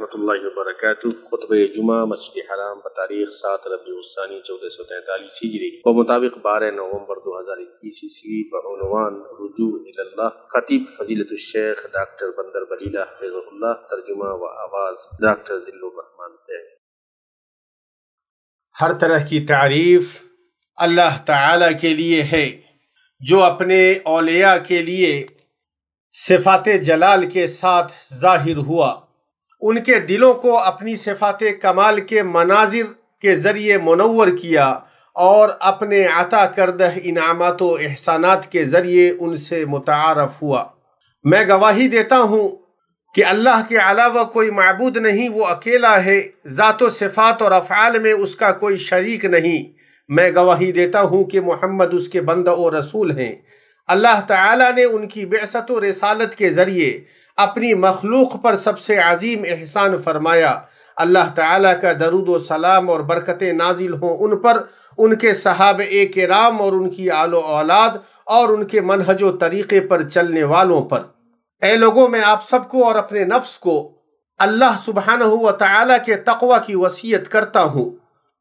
वरहमल वरक खुतब जुमा मस्जिद हराम बतारीख सात रबी उसानी चौदह सौ तैंतालीस हिजरी व मुताबिक बारह नवम्बर दो हज़ार इक्कीस ईस्वी बनवान रजू खतीब फजीलत शेख डॉक्टर बंदर बलीला हफिजुल्ला तर्जुमा व आवाज़ डॉक्टर जिल्लुररहमान हर तरह की तारीफ़ अल्लाह ताला के लिए है जो अपने औलिया के लिए सिफात जलाल के साथ जाहिर हुआ उनके दिलों को अपनी सिफात कमाल के मनाजिर के ज़रिए मनवर किया और अपने अता करद इनामत एहसानात के ज़रिए उनसे मुतारफ़ हुआ मैं गवाही देता हूँ कि अल्लाह के अलावा कोई मबूद नहीं वो अकेला है ज़ात सिफ़ात और अफ़ाल में उसका कोई शरीक नहीं मैं गवाही देता हूँ कि मोहम्मद उसके बंद और रसूल हैं अल्लाह ताला ने उनकी बेसत व रसालत के ज़रिए अपनी मखलूक पर सबसे अजीम एहसान फरमाया अल्लाह ताला का दरुद सलाम और बरकतें नाजिल हों उन पर उनके सहाब ए के राम और उनकी आलो औलाद और उनके मनहजो तरीक़े पर चलने वालों पर ए लोगों में आप सबको और अपने नफ्स को अल्लाह सुबहान हुआ के तकवा की वसीयत करता हूँ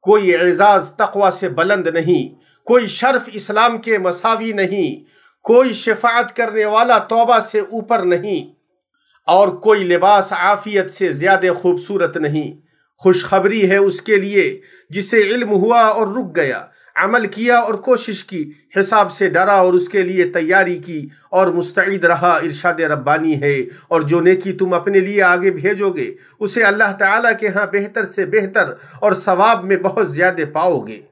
कोई एजाज़ तकवा से बुलंद नहीं कोई शर्फ इस्लाम के मसावी नहीं कोई शिफात करने वाला तोबा से ऊपर नहीं और कोई लिबास आफियत से ज़्यादा खूबसूरत नहीं खुशखबरी है उसके लिए जिसे इल्म हुआ और रुक गया अमल किया और कोशिश की हिसाब से डरा और उसके लिए तैयारी की और मुस्तैद रहा इरशाद रब्बानी है और जो नेकी तुम अपने लिए आगे भेजोगे उसे अल्लाह ताला के यहाँ बेहतर से बेहतर और सवाब में बहुत ज़्यादा पाओगे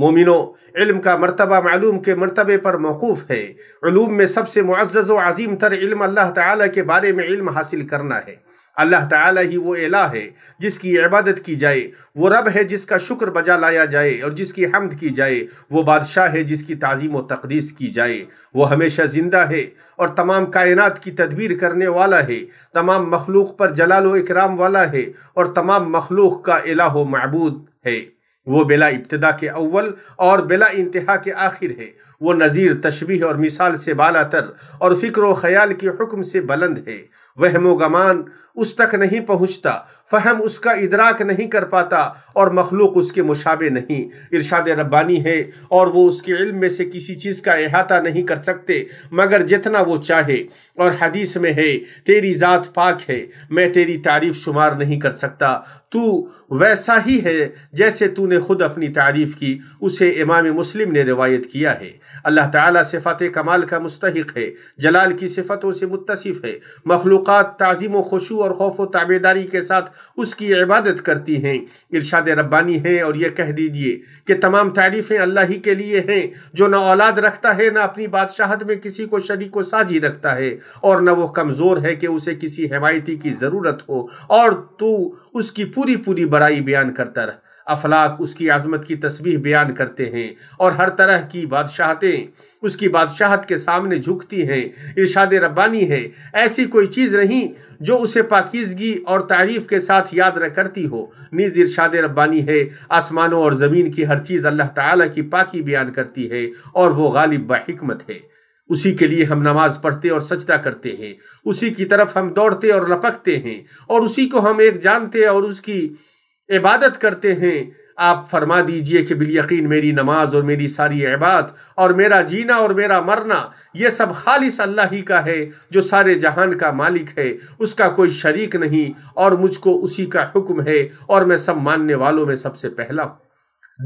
मोमिनो इल्म का मरतबा मालूम के मरतबे पर मौकूफ़ है ूम में सबसे मुआज़ व अजीम तर इल्म अल्लाह ताला के बारे में इल्म हासिल करना है अल्लाह ताला ही वो एला है जिसकी इबादत की जाए वो रब है जिसका शुक्र बजा लाया जाए और जिसकी हमद की जाए वो बादशाह है जिसकी तज़ीम व तकदीस की जाए वो हमेशा ज़िंदा है और तमाम कायनात की तदबीर करने वाला है तमाम मखलूक पर जलाल व इकराम वाला है और तमाम मखलूक का एला व मबूद है वो बेला इब्तदा के अव्वल और बेला इंतहा के आखिर है वो नज़ीर तशबीह और मिसाल से बाला तर और फ़िक्र व ख्याल के हुक्म से बुलंद है वहम गमान उस तक नहीं पहुँचता फ़हम उसका इदराक नहीं कर पाता और मखलूक उसके मुशाबे नहीं इरशाद रब्बानी है और वो उसके इल्म में से किसी चीज़ का अहाता नहीं कर सकते मगर जितना वो चाहे और हदीस में है तेरी ज़ात पाक है मैं तेरी तारीफ़ शुमार नहीं कर सकता तू वैसा ही है जैसे तूने खुद अपनी तारीफ़ की उसे इमाम मुस्लिम ने रिवायत किया है अल्लाह ताला सिफ़त कमाल का मुस्तक है जलाल की सिफतों से मुतसिफ़ है मखलूक़ ताज़ीम खुशू और खौफ व ताबेदारी के साथ उसकी इबादत करती हैं इर्शाद रब्बानी है और यह कह दीजिए कि तमाम तारीफ़ें अल्लाह ही के लिए हैं जो ना औलाद रखता है ना अपनी बादशाहत में किसी को शरीक व साझी रखता है और न वो कमज़ोर है कि उसे किसी हमायती की ज़रूरत हो और तू उसकी पूरी पूरी बड़ाई बयान करता रहा अफलाक उसकी आज़मत की तस्वीर बयान करते हैं और हर तरह की बादशाहतें उसकी बादशाहत के सामने झुकती हैं इरशाद रब्बानी है ऐसी कोई चीज़ नहीं जो उसे पाकिजगी और तारीफ़ के साथ याद न करती हो नीज़ इरशाद रब्बानी है आसमानों और ज़मीन की हर चीज़ अल्लाह ताला की पाकी बयान करती है और वो गालिब बाहिकमत है उसी के लिए हम नमाज पढ़ते और सजदा करते हैं उसी की तरफ हम दौड़ते और लपकते हैं और उसी को हम एक जानते और उसकी इबादत करते हैं आप फरमा दीजिए कि बिलयकीन मेरी नमाज और मेरी सारी इबाद और मेरा जीना और मेरा मरना ये सब खालिस अल्लाह ही का है जो सारे जहान का मालिक है उसका कोई शरीक नहीं और मुझको उसी का हुक्म है और मैं सब मानने वालों में सबसे पहला हूँ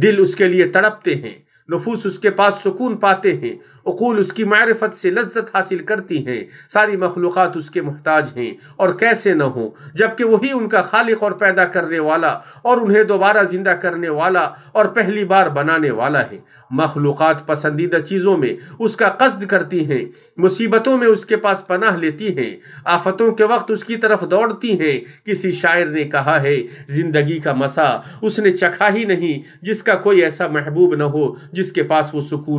दिल उसके लिए तड़पते हैं नफूस उसके पास सुकून पाते हैं अकूल उसकी मारफत से लज्जत हासिल करती हैं सारी मखलूक़ात उसके महताज हैं और कैसे न हो जबकि वही उनका खालिक और पैदा करने वाला और उन्हें दोबारा ज़िंदा करने वाला और पहली बार बनाने वाला है मखलूक़ात पसंदीदा चीज़ों में उसका कस्द करती हैं मुसीबतों में उसके पास पनाह लेती हैं आफतों के वक्त उसकी तरफ दौड़ती हैं किसी शायर ने कहा है ज़िंदगी का मसा उसने चखा ही नहीं जिसका कोई ऐसा महबूब न हो जिसके पास वो सुकून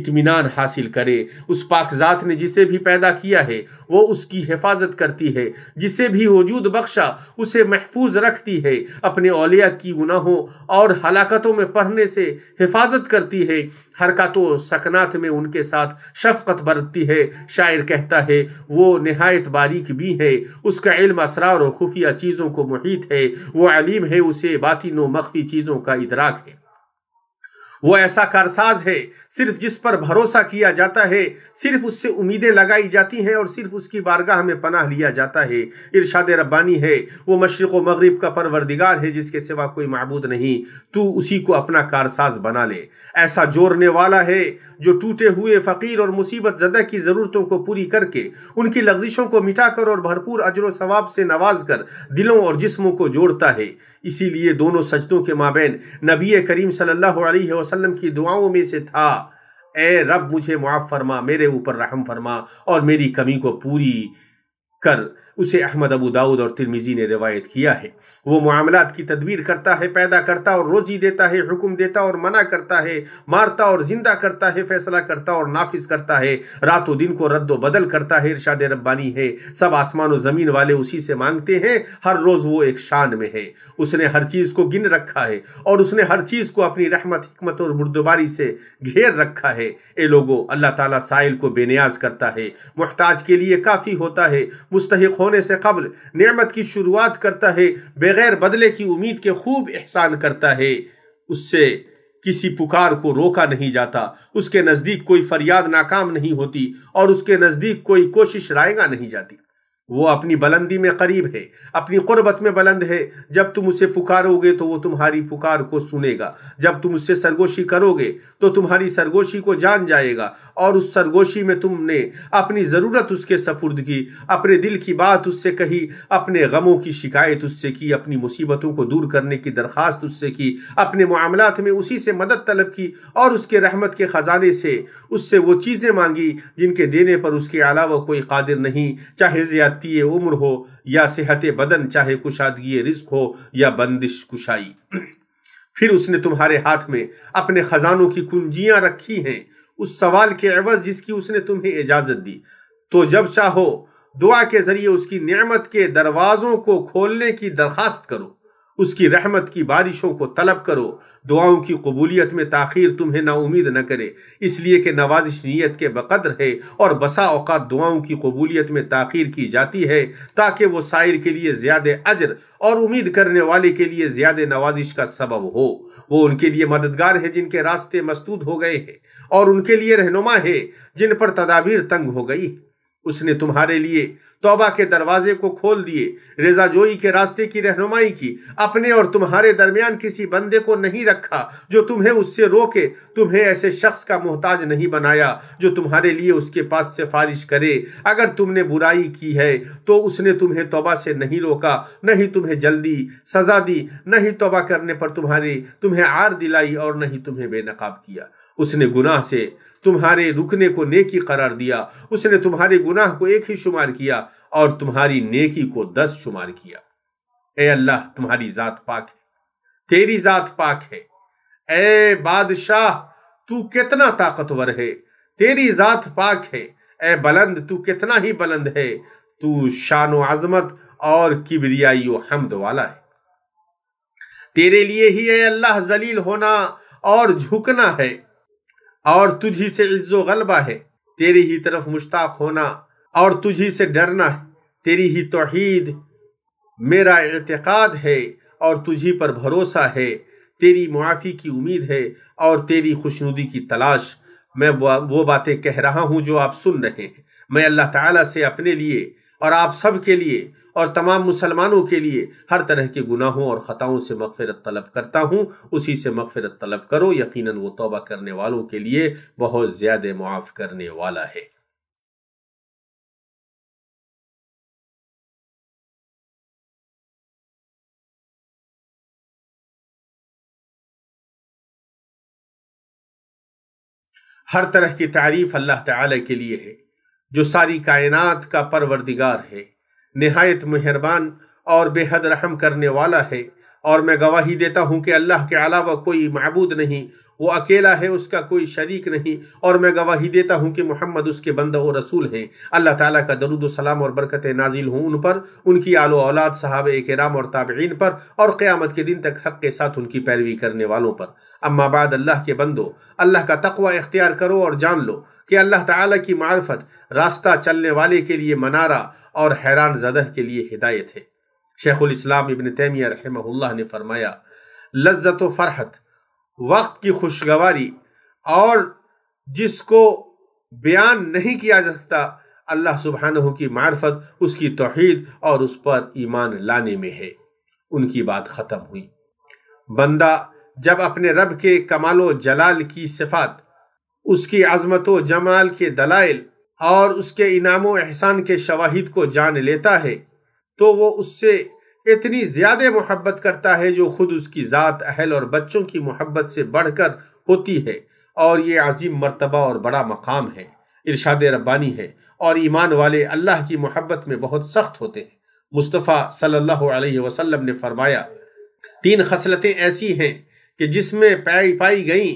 इतमान हासिल करे उस पाकजात ने जिसे भी पैदा किया है वो उसकी हिफाजत करती है जिसे भी वजूद बख्शा उसे महफूज रखती है अपने अलिया की गुनाहों और हलाकतों में पढ़ने से हिफाजत करती है हरकत व सकनात में उनके साथ शफकत बरतती है शायर कहता है वो नहायत बारीक भी है उसका इल्म असरार और खुफिया चीज़ों को मुहित है वो अलीम है उसे बातिन व मख्फी चीज़ों का इदराक है वो ऐसा कारसाज है सिर्फ जिस पर भरोसा किया जाता है सिर्फ उससे उम्मीदें लगाई जाती हैं और सिर्फ उसकी बारगाह में पनाह लिया जाता है इरशाद रब्बानी है वो मशरक़ व मगरब का परवरदिगार है जिसके सिवा कोई महबूद नहीं तू उसी को अपना कारसाज बना ले ऐसा जोड़ने वाला है जो टूटे हुए फ़कीर और मुसीबत ज़दा की ज़रूरतों को पूरी करके उनकी लफ्जिशों को मिटाकर और भरपूर अजर सवाब से नवाज कर दिलों और जिस्मों को जोड़ता है इसीलिए दोनों सजदों के माबेन नबी करीम सल्ला वसल्लम की दुआओं में से था ए रब मुझे मुआफ़ फरमा मेरे ऊपर रहम फरमा और मेरी कमी को पूरी कर उसे अहमद अबू दाऊद और तिरमिजी ने रिवायत किया है वो मामलात की तदबीर करता है पैदा करता और रोजी देता है हुक्म देता और मना करता है मारता और जिंदा करता है फैसला करता और नाफिज करता है रातों दिन को रद्द बदल करता है इर्शाद रब्बानी है सब आसमान और ज़मीन वाले उसी से मांगते हैं हर रोज़ वो एक शान में है उसने हर चीज़ को गिन रखा है और उसने हर चीज़ को अपनी रहमत हमत और बुरदबारी से घेर रखा है ए लोगो अल्लाह ताला साइल को बेनियाज करता है मोहताज के लिए काफ़ी होता है मुस्तक होने से कबल नमत की शुरुआत करता है बगैर बदले की उम्मीद के खूब एहसान करता है उससे किसी पुकार को रोका नहीं जाता उसके नज़दीक कोई फरियाद नाकाम नहीं होती और उसके नज़दीक कोई कोशिश रायगा नहीं जाती वो अपनी बुलंदी में करीब है अपनी क़ुरबत में बुलंद है जब तुम उसे पुकारोगे तो वो तुम्हारी पुकार को सुनेगा जब तुम उससे सरगोशी करोगे तो तुम्हारी सरगोशी को जान जाएगा और उस सरगोशी में तुमने अपनी ज़रूरत उसके सपुर्द की अपने दिल की बात उससे कही अपने गमों की शिकायत उससे की अपनी मुसीबतों को दूर करने की दरख्वास्त उससे की अपने मामला में उसी से मदद तलब की और उसके रहमत के ख़जाने से उससे वो चीज़ें मांगी जिनके देने पर उसके अलावा कोई कादिर नहीं चाहे ज़्यादती उम्र हो या सेहत बदन चाहे कुशादगी रिस्क हो या बंदिश कुशाई फिर उसने तुम्हारे हाथ में अपने ख़जानों की कुंजियाँ रखी हैं उस सवाल के एवज जिसकी उसने तुम्हें इजाज़त दी तो जब चाहो दुआ के ज़रिए उसकी नेमत के दरवाज़ों को खोलने की दरख्वास्त करो उसकी रहमत की बारिशों को तलब करो दुआओं की कबूलियत में ताखिर तुम्हें ना उम्मीद न करे इसलिए कि नवाजिश नीयत के बकदर है और बसा अवत दुआओं की कबूलियत में ताखिर की जाती है ताकि वो शायर के लिए ज़्यादा अजर और उम्मीद करने वाले के लिए ज़्यादा नवाजिश का सबब हो वो उनके लिए मददगार है जिनके रास्ते मस्तूद हो गए हैं और उनके लिए रहनुमा है जिन पर तदाबीर तंग हो गई उसने तुम्हारे लिए तोबा के दरवाजे को खोल दिए रेजाजोई के रास्ते की रहनुमाई की अपने और तुम्हारे दरमियान किसी बंदे को नहीं रखा जो तुम्हें उससे रोके तुम्हें ऐसे शख्स का मोहताज नहीं बनाया जो तुम्हारे लिए उसके पास सिफारिश करे अगर तुमने बुराई की है तो उसने तुम्हें तोबा से नहीं रोका न ही तुम्हें जल्दी सजा दी न ही करने पर तुम्हारी तुम्हें आर दिलाई और न ही तुम्हें बेनकाब किया उसने गुनाह से तुम्हारे रुकने को नेकी करार दिया उसने तुम्हारे गुनाह को एक ही शुमार किया और तुम्हारी नेकी को दस शुमार किया ए अल्लाह तुम्हारी जात पाक है तेरी जात पाक है ए बादशाह तू कितना ताकतवर है तेरी जात पाक है ए बुलंद तू कितना ही बुलंद है तू शान आजमत और किबरियाई हमद वाला है तेरे लिए ही ए अल्लाह जलील होना और झुकना है और तुझी से इज्जो गलबा है तेरी ही तरफ मुश्ताक होना और तुझी से डरना है तेरी ही तोहीद मेरा एतक़ाद है और तुझी पर भरोसा है तेरी मुआफ़ी की उम्मीद है और तेरी खुशनुदी की तलाश मैं वो बातें कह रहा हूँ जो आप सुन रहे हैं मैं अल्लाह ताला से अपने लिए और आप सब के लिए और तमाम मुसलमानों के लिए हर तरह के गुनाहों और ख़ताओं से मगफ़रत तलब करता हूँ उसी से मगफ़रत तलब करो यकीनन वो तौबा करने वालों के लिए बहुत ज़्यादा मुआफ़ करने वाला है हर तरह की तारीफ अल्लाह ताला के लिए है जो सारी कायनात का परवरदिगार है नहायत मेहरबान और बेहद रहम करने वाला है और मैं गवाही देता हूँ कि अल्लाह के अलावा कोई महबूद नहीं वो अकेला है उसका कोई शरीक नहीं और मैं गवाही देता हूँ कि मोहम्मद उसके बंद और रसूल हैं अल्लाह ताला का दरुद सलाम और बरकत नाजिल हूँ उन पर उनकी आलो औलाद साहब कराम और ताबीन पर और क़्यामत के दिन तक हक़ के साथ उनकी पैरवी करने वालों पर अम्माबाद अल्लाह के बंदो अल्लाह का तकवा इख्तियार करो और जान लो कि अल्लाह ताला की मार्फत रास्ता चलने वाले के लिए मनारा और हैरान जदह के लिए हिदायत है शेखुल इस्लाम इबन तैमिया रहमहुल्लाह ने फरमाया लज्जत फ़रहत वक्त की खुशगवारी और जिसको बयान नहीं किया जा सकता अल्लाह सुबहानहू की मार्फत उसकी तोहद और उस पर ईमान लाने में है उनकी बात ख़त्म हुई बंदा जब अपने रब के कमालो जलाल की सिफात उसकी आज़मत जमाल के दलाइल और उसके इनाम एहसान के शवाहिद को जान लेता है तो वो उससे इतनी ज़्यादा मोहब्बत करता है जो खुद उसकी ज़ात अहल और बच्चों की मोहब्बत से बढ़कर होती है और ये अजीम मरतबा और बड़ा मकाम है इरशाद रब्बानी है और ईमान वाले अल्लाह की मोहब्बत में बहुत सख्त होते हैं मुस्तफ़ा सल्लल्लाहु अलैहि वसल्लम ने फरमाया तीन खसलतें ऐसी हैं कि जिसमें पाई पाई गई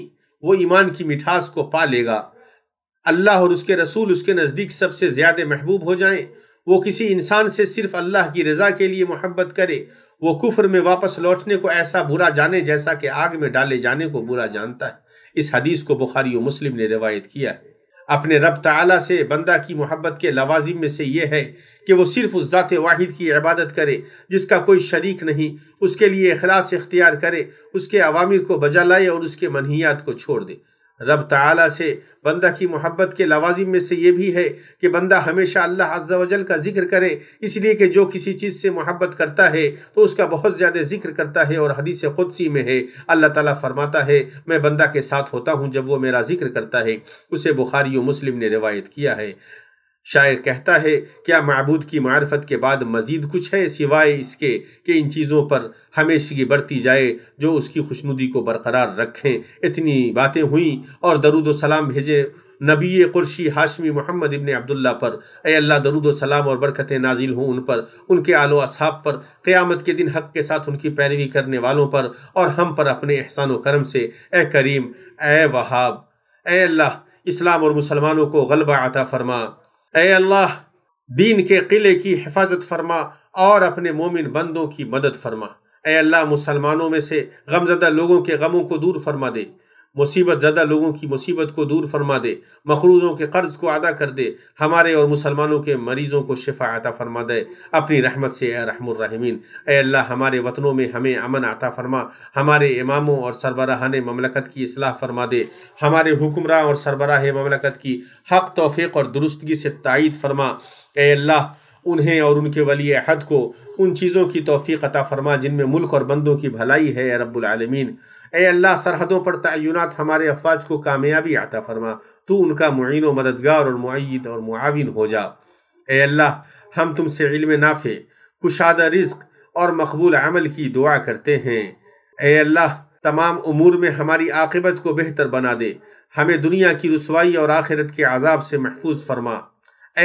वो ईमान की मिठास को पा लेगा अल्लाह और उसके रसूल उसके नज़दीक सबसे ज़्यादा महबूब हो जाए वो किसी इंसान से सिर्फ अल्लाह की रज़ा के लिए मोहब्बत करे वो कुफ्र में वापस लौटने को ऐसा बुरा जाने जैसा कि आग में डाले जाने को बुरा जानता है इस हदीस को बुखारी और मुस्लिम ने रिवायत किया है अपने रब तला से बंदा की मोहब्बत के लवाजिम में से यह है कि वो सिर्फ उस ज़ात वाहिद की इबादत करे जिसका कोई शरीक नहीं उसके लिए अखलास इख्तियार करे उसके अवामिर को बजा लाए और उसके मनहियात को छोड़ दे रब ताला से बंदा की मोहब्बत के लवाजिम में से ये भी है कि बंदा हमेशा अल्लाह अज्जावजल का जिक्र करे इसलिए कि जो किसी चीज़ से मोहब्बत करता है तो उसका बहुत ज़्यादा जिक्र करता है और हदीस ख़ुदसी में है अल्लाह ताला फरमाता है मैं बंदा के साथ होता हूँ जब वो मेरा जिक्र करता है उसे बुखारी मुस्लिम ने रिवायत किया है शायर कहता है क्या मबूद की मार्फत के बाद मजीद कुछ है सिवाय इसके कि इन चीज़ों पर हमेशगी बढ़ती जाए जो उसकी खुशनुदी को बरकरार रखें इतनी बातें हुई और दरुद सलाम भेजे नबी कुर्शी हाशमी मोहम्मद इबन अब्दुल्ला पर अल्लाह दरुद सलाम और बरकतें नाजिल हों उन पर उनके आलो असहाब पर क़्यामत के दिन हक के साथ उनकी पैरवी करने वालों पर और हम पर अपने एहसान करम से ए करीम ए वहाब ए अल्लाह इस्लाम और मुसलमानों को गलबा आता फरमा ए अल्लाह दीन के किले की हिफाजत फरमा और अपने मोमिन बंदों की मदद फरमा ए अल्लाह मुसलमानों में से गमजदा लोगों के गमों को दूर फरमा दे मुसीबत ज़्यादा लोगों की मुसीबत को दूर फरमा दे मखरूजों के कर्ज़ को अदा कर दे हमारे और मुसलमानों के मरीज़ों को शिफा आता फरमा दे अपनी रहमत से रहमीन अल्लाह हमारे वतनों में हमें अमन आता फरमा हमारे इमामों और सरबराहान ममलकत की असलाह फरमा दे हमारे हुक्मरान और सरबराह ममलकत की हक़ तोफ़ी और दुरुस्तगी से तइद फरमा अल्लाह उन्हें और उनके वली अहद को उन चीज़ों की तोफ़ी अता फरमा जिनमें मुल्क और बंदों की भलाई है रब्बुलमीन ए अल्लाह सरहदों पर तयनत हमारे अफवाज को कामयाबी आता फरमा तू उनका मुइन व मददगार और मुद और मुआविन हो जा ए अल्लाह हम तुमसे इल्म नाफे कुशादा रिज्क और मकबूल अमल की दुआ करते हैं ए अल्लाह तमाम उमूर में हमारी आकबत को बेहतर बना दे हमें दुनिया की रसवाई और आखिरत के आज़ाब से महफूज फरमा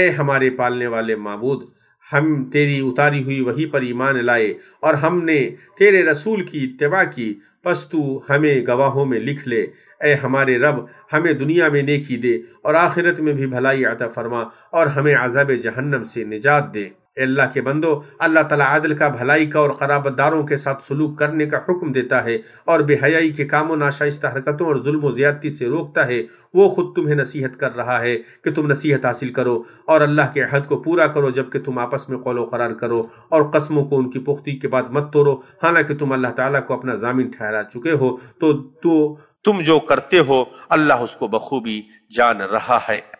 ए हमारे पालने वाले मबूद हम तेरी उतारी हुई वही पर ईमान लाए और हमने तेरे रसूल की इतवा की बस तू हमें गवाहों में लिख ले ए हमारे रब हमें दुनिया में नेकी दे और आखिरत में भी भलाई आता फरमा और हमें आज़ाब जहन्नम से निजात दे अल्लाह के बंदो अल्लाह तला आदल का भलाई का और खराबदारों के साथ सलूक करने का हुक्म देता है और बेहयाई के कामों नाशाइस्ता हरकतों और जुल्म ज़्यादती से रोकता है वो खुद तुम्हें नसीहत कर रहा है कि तुम नसीहत हासिल करो और अल्लाह के अहद को पूरा करो जबकि तुम आपस में कौलो करार करो और कस्मों को उनकी पुख्ती के बाद मत तोड़ो हालांकि तुम अल्लाह तला को अपना जामिन ठहरा चुके हो तो, तो तुम जो करते हो अल्लाह उसको बखूबी जान रहा है